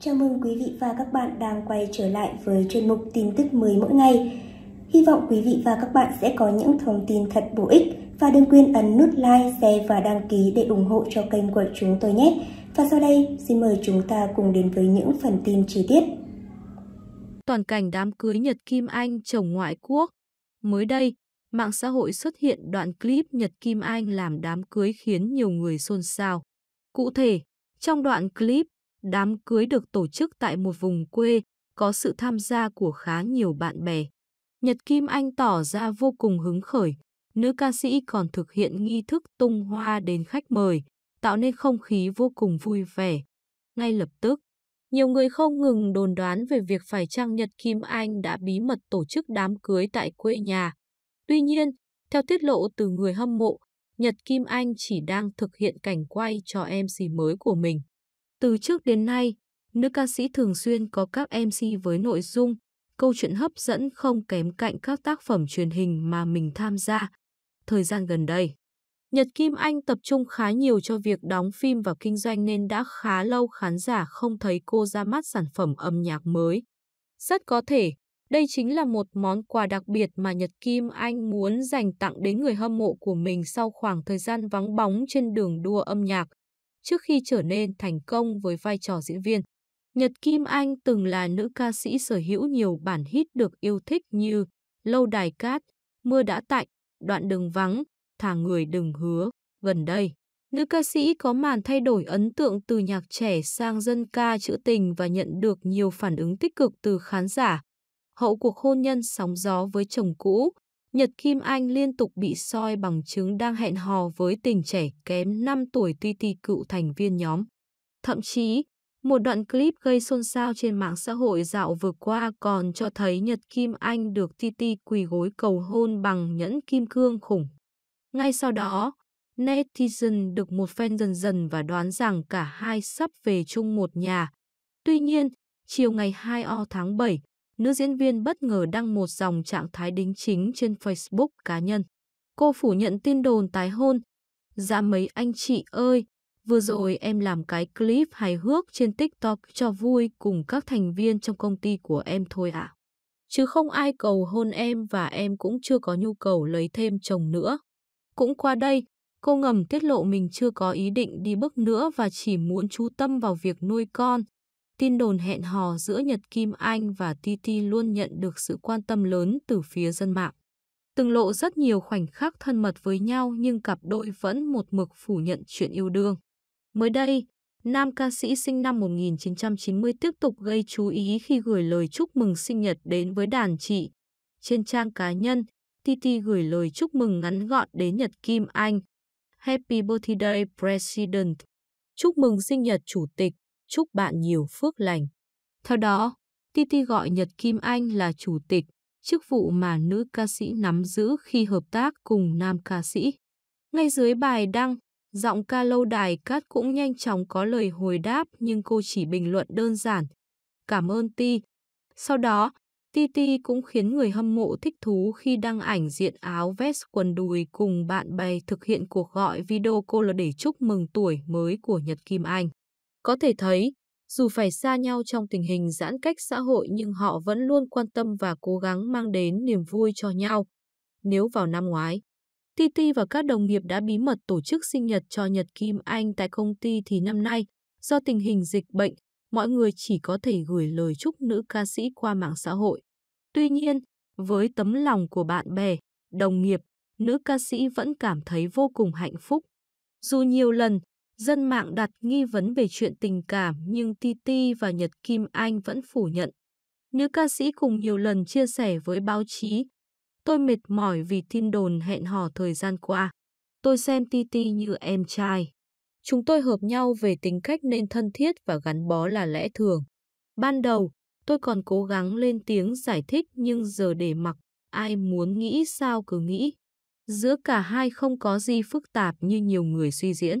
Chào mừng quý vị và các bạn đang quay trở lại với chuyên mục tin tức mới mỗi ngày. Hy vọng quý vị và các bạn sẽ có những thông tin thật bổ ích và đừng quên ấn nút like, share và đăng ký để ủng hộ cho kênh của chúng tôi nhé. Và sau đây, xin mời chúng ta cùng đến với những phần tin chi tiết. Toàn cảnh đám cưới Nhật Kim Anh chồng ngoại quốc. Mới đây, mạng xã hội xuất hiện đoạn clip Nhật Kim Anh làm đám cưới khiến nhiều người xôn xao. Cụ thể, trong đoạn clip, đám cưới được tổ chức tại một vùng quê, có sự tham gia của khá nhiều bạn bè. Nhật Kim Anh tỏ ra vô cùng hứng khởi, nữ ca sĩ còn thực hiện nghi thức tung hoa đến khách mời, tạo nên không khí vô cùng vui vẻ. Ngay lập tức, nhiều người không ngừng đồn đoán về việc phải chăng Nhật Kim Anh đã bí mật tổ chức đám cưới tại quê nhà. Tuy nhiên, theo tiết lộ từ người hâm mộ, Nhật Kim Anh chỉ đang thực hiện cảnh quay cho MC mới của mình. Từ trước đến nay, nữ ca sĩ thường xuyên có các MC với nội dung, câu chuyện hấp dẫn không kém cạnh các tác phẩm truyền hình mà mình tham gia. Thời gian gần đây, Nhật Kim Anh tập trung khá nhiều cho việc đóng phim và kinh doanh nên đã khá lâu khán giả không thấy cô ra mắt sản phẩm âm nhạc mới. Rất có thể, đây chính là một món quà đặc biệt mà Nhật Kim Anh muốn dành tặng đến người hâm mộ của mình sau khoảng thời gian vắng bóng trên đường đua âm nhạc trước khi trở nên thành công với vai trò diễn viên. Nhật Kim Anh từng là nữ ca sĩ sở hữu nhiều bản hit được yêu thích như Lâu Đài Cát, Mưa Đã Tạnh, Đoạn Đường Vắng, Thả Người Đừng Hứa. Gần đây, nữ ca sĩ có màn thay đổi ấn tượng từ nhạc trẻ sang dân ca trữ tình và nhận được nhiều phản ứng tích cực từ khán giả. Hậu cuộc hôn nhân sóng gió với chồng cũ, Nhật Kim Anh liên tục bị soi bằng chứng đang hẹn hò với tình trẻ kém 5 tuổi tuy ti cựu thành viên nhóm. Thậm chí, một đoạn clip gây xôn xao trên mạng xã hội dạo vừa qua còn cho thấy Nhật Kim Anh được Titi quỳ gối cầu hôn bằng nhẫn kim cương khủng. Ngay sau đó, netizen được một fan dần dần và đoán rằng cả hai sắp về chung một nhà. Tuy nhiên, chiều ngày 2 o tháng 7, nữ diễn viên bất ngờ đăng một dòng trạng thái đính chính trên Facebook cá nhân. Cô phủ nhận tin đồn tái hôn. Dạ mấy anh chị ơi, vừa rồi em làm cái clip hài hước trên TikTok cho vui cùng các thành viên trong công ty của em thôi ạ. À. Chứ không ai cầu hôn em và em cũng chưa có nhu cầu lấy thêm chồng nữa. Cũng qua đây, cô ngầm tiết lộ mình chưa có ý định đi bước nữa và chỉ muốn chú tâm vào việc nuôi con, tin đồn hẹn hò giữa Nhật Kim Anh và Titi luôn nhận được sự quan tâm lớn từ phía dân mạng. Từng lộ rất nhiều khoảnh khắc thân mật với nhau nhưng cặp đôi vẫn một mực phủ nhận chuyện yêu đương. Mới đây, nam ca sĩ sinh năm 1990 tiếp tục gây chú ý khi gửi lời chúc mừng sinh nhật đến với đàn chị. Trên trang cá nhân, Titi gửi lời chúc mừng ngắn gọn đến Nhật Kim Anh. Happy birthday, President! Chúc mừng sinh nhật Chủ tịch! chúc bạn nhiều phước lành. Theo đó, Titi gọi Nhật Kim Anh là chủ tịch, chức vụ mà nữ ca sĩ nắm giữ khi hợp tác cùng nam ca sĩ. Ngay dưới bài đăng, giọng ca lâu đài Cát cũng nhanh chóng có lời hồi đáp nhưng cô chỉ bình luận đơn giản. Cảm ơn Ti. Sau đó, Titi cũng khiến người hâm mộ thích thú khi đăng ảnh diện áo vest quần đùi cùng bạn bè thực hiện cuộc gọi video cô là để chúc mừng tuổi mới của Nhật Kim Anh. Có thể thấy, dù phải xa nhau trong tình hình giãn cách xã hội nhưng họ vẫn luôn quan tâm và cố gắng mang đến niềm vui cho nhau. Nếu vào năm ngoái, Titi và các đồng nghiệp đã bí mật tổ chức sinh nhật cho Nhật Kim Anh tại công ty thì năm nay, do tình hình dịch bệnh, mọi người chỉ có thể gửi lời chúc nữ ca sĩ qua mạng xã hội. Tuy nhiên, với tấm lòng của bạn bè, đồng nghiệp, nữ ca sĩ vẫn cảm thấy vô cùng hạnh phúc. Dù nhiều lần, Dân mạng đặt nghi vấn về chuyện tình cảm nhưng Titi và Nhật Kim Anh vẫn phủ nhận. Nữ ca sĩ cùng nhiều lần chia sẻ với báo chí, tôi mệt mỏi vì tin đồn hẹn hò thời gian qua. Tôi xem Titi như em trai. Chúng tôi hợp nhau về tính cách nên thân thiết và gắn bó là lẽ thường. Ban đầu, tôi còn cố gắng lên tiếng giải thích nhưng giờ để mặc, ai muốn nghĩ sao cứ nghĩ. Giữa cả hai không có gì phức tạp như nhiều người suy diễn.